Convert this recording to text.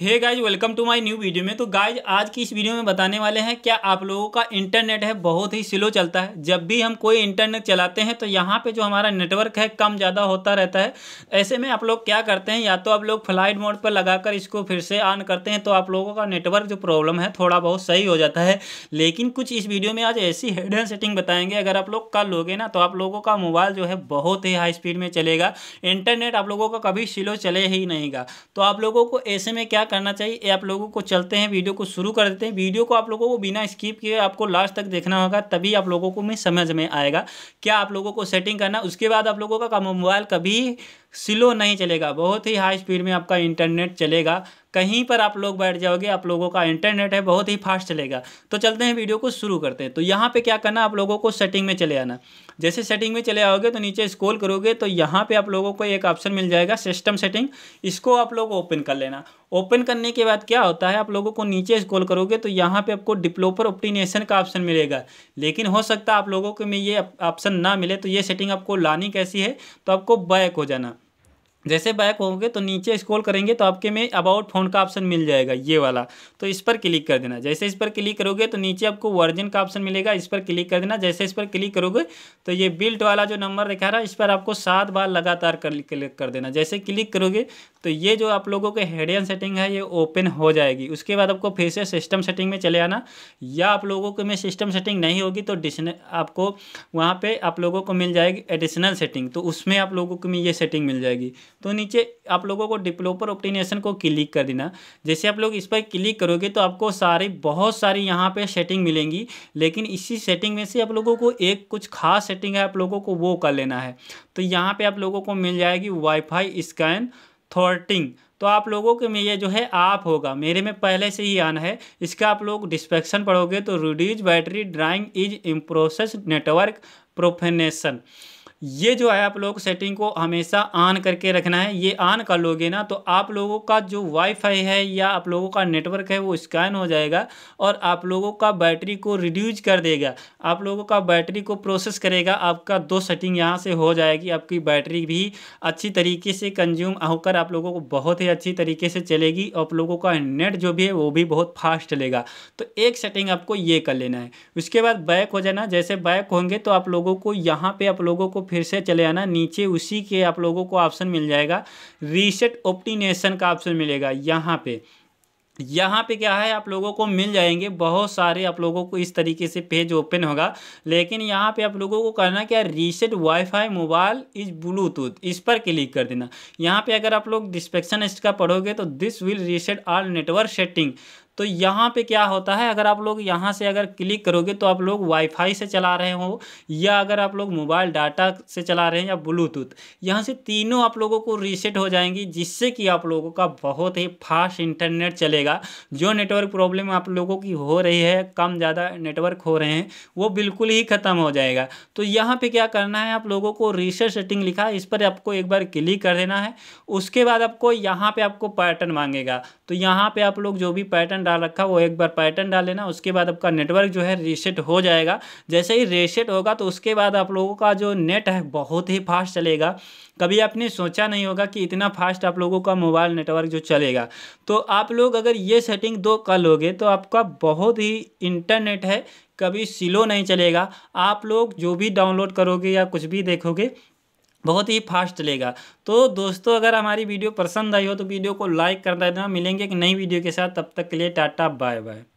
hey guys welcome to my new video में तो guys आज की इस वीडियो में बताने वाले हैं क्या आप लोगों का इंटरनेट है बहुत ही स्लो चलता है जब भी हम कोई इंटरनेट चलाते हैं तो यहाँ पे जो हमारा नेटवर्क है कम ज़्यादा होता रहता है ऐसे में आप लोग क्या करते हैं या तो आप लोग फ्लाइट मोड पर लगाकर इसको फिर से ऑन करते हैं तो आप लोगों का नेटवर्क जो प्रॉब्लम है थोड़ा बहुत सही हो जाता है लेकिन कुछ इस वीडियो में आज ऐसी हेडन सेटिंग बताएंगे अगर आप लोग कर लोगे ना तो आप लोगों का मोबाइल जो है बहुत ही हाई स्पीड में चलेगा इंटरनेट आप लोगों का कभी स्लो चले ही नहींगा तो आप लोगों को ऐसे में क्या करना चाहिए ये आप लोगों को चलते हैं वीडियो को शुरू कर देते हैं वीडियो को आप लोगों को बिना स्किप किए आपको लास्ट तक देखना होगा तभी आप लोगों को में समझ में आएगा क्या आप लोगों को सेटिंग करना उसके बाद आप लोगों का मोबाइल कभी स्लो नहीं चलेगा बहुत ही हाई स्पीड में आपका इंटरनेट चलेगा कहीं पर आप लोग बैठ जाओगे आप लोगों का इंटरनेट है बहुत ही फास्ट चलेगा तो चलते हैं वीडियो को शुरू करते हैं तो यहाँ पे क्या करना आप लोगों को सेटिंग में चले आना जैसे सेटिंग में चले आओगे तो नीचे स्क्रॉल करोगे तो यहाँ पे आप लोगों को एक ऑप्शन मिल जाएगा सिस्टम सेटिंग इसको आप लोग ओपन कर लेना ओपन करने के बाद क्या होता है आप लोगों को नीचे स्क्रॉल करोगे तो यहाँ पर आपको डिप्लोपर ऑप्टीनेशन का ऑप्शन मिलेगा लेकिन हो सकता है आप लोगों के में ये ऑप्शन ना मिले तो ये सेटिंग आपको लानी कैसी है तो आपको बैक हो जाना जैसे बैक होंगे तो नीचे स्क्रॉल करेंगे तो आपके में अबाउट फोन का ऑप्शन मिल जाएगा ये वाला तो इस पर क्लिक कर देना जैसे इस पर क्लिक करोगे तो नीचे आपको वर्जन का ऑप्शन मिलेगा इस पर क्लिक कर देना जैसे इस पर क्लिक करोगे तो ये बिल्ट वाला जो नंबर दिखा रहा है इस पर आपको सात बार लगातार क्लिक कर देना जैसे क्लिक करोगे तो ये जो आप लोगों के हेडियन सेटिंग है ये ओपन हो जाएगी उसके बाद आपको फिर से सिस्टम सेटिंग में चले आना या आप लोगों के में सिस्टम सेटिंग नहीं होगी तो आपको वहाँ पर आप लोगों को मिल जाएगी एडिशनल सेटिंग तो उसमें आप लोगों को में ये सेटिंग मिल जाएगी तो नीचे आप लोगों को डिप्लोपर ऑप्टिनेशन को क्लिक कर देना जैसे आप लोग इस पर क्लिक करोगे तो आपको सारी बहुत सारी यहाँ पे सेटिंग मिलेंगी लेकिन इसी सेटिंग में से आप लोगों को एक कुछ खास सेटिंग है आप लोगों को वो कर लेना है तो यहाँ पर आप लोगों को मिल जाएगी वाईफाई स्कैन थॉर्टिंग तो आप लोगों के में ये जो है आप होगा मेरे में पहले से ही आना है इसका आप लोग डिस्पेक्शन पढ़ोगे तो reduce battery draining is improves network प्रोफेनेशन ये जो है आप लोग सेटिंग को हमेशा ऑन करके रखना है ये ऑन कर लोगे ना तो आप लोगों का जो वाईफाई है या आप लोगों का नेटवर्क है वो स्कैन हो जाएगा और आप लोगों का बैटरी को रिड्यूज कर देगा आप लोगों का बैटरी को प्रोसेस करेगा आपका दो सेटिंग यहाँ से हो जाएगी आपकी बैटरी भी अच्छी तरीके से कंज्यूम होकर आप लोगों को बहुत ही अच्छी तरीके से चलेगी आप लोगों का नेट जो भी है वो भी बहुत फास्ट चलेगा तो एक सेटिंग आपको ये कर लेना है उसके बाद बैक हो जाना जैसे बैक होंगे तो आप लोगों को यहाँ पर आप लोगों को फिर से चले आना नीचे उसी के आप लोगों को ऑप्शन मिल जाएगा रीसेट ऑप्टिनेशन का ऑप्शन मिलेगा यहाँ पे यहाँ पे क्या है आप लोगों को मिल जाएंगे बहुत सारे आप लोगों को इस तरीके से पेज ओपन होगा लेकिन यहाँ पे आप लोगों को करना क्या reset wifi mobile is Bluetooth इस पर क्लिक कर देना यहाँ पे अगर आप लोग डिस्पेक्शन इसका पढ़ोगे तो this will reset all network setting तो यहाँ पे क्या होता है अगर आप लोग यहाँ से अगर क्लिक करोगे तो आप लोग वाईफाई से चला रहे हो या अगर आप लोग मोबाइल डाटा से चला रहे हैं या ब्लूटूथ यहाँ से तीनों आप लोगों को रीसेट हो जाएंगी जिससे कि आप लोगों का बहुत ही फास्ट इंटरनेट चलेगा जो नेटवर्क प्रॉब्लम आप लोगों की हो रही है कम ज़्यादा नेटवर्क हो रहे हैं वो बिल्कुल ही ख़त्म हो जाएगा तो यहाँ पर क्या करना है आप लोगों को रीसेट सेटिंग लिखा इस पर आपको एक बार क्लिक कर देना है उसके बाद आपको यहाँ पर आपको पैटर्न मांगेगा तो यहाँ पर आप लोग जो भी पैटर्न डाल रखा वो एक बार पैटर्न डाल लेना उसके बाद आपका नेटवर्क जो है रीसेट हो जाएगा जैसे ही रीसेट होगा तो उसके बाद आप लोगों का जो नेट है बहुत ही फास्ट चलेगा कभी आपने सोचा नहीं होगा कि इतना फास्ट आप लोगों का मोबाइल नेटवर्क जो चलेगा तो आप लोग अगर ये सेटिंग दो कर लोगे तो आपका बहुत ही इंटरनेट है कभी स्लो नहीं चलेगा आप लोग जो भी डाउनलोड करोगे या कुछ भी देखोगे बहुत ही फास्ट चलेगा तो दोस्तों अगर हमारी वीडियो पसंद आई हो तो वीडियो को लाइक कर देना मिलेंगे एक नई वीडियो के साथ तब तक के लिए टाटा बाय बाय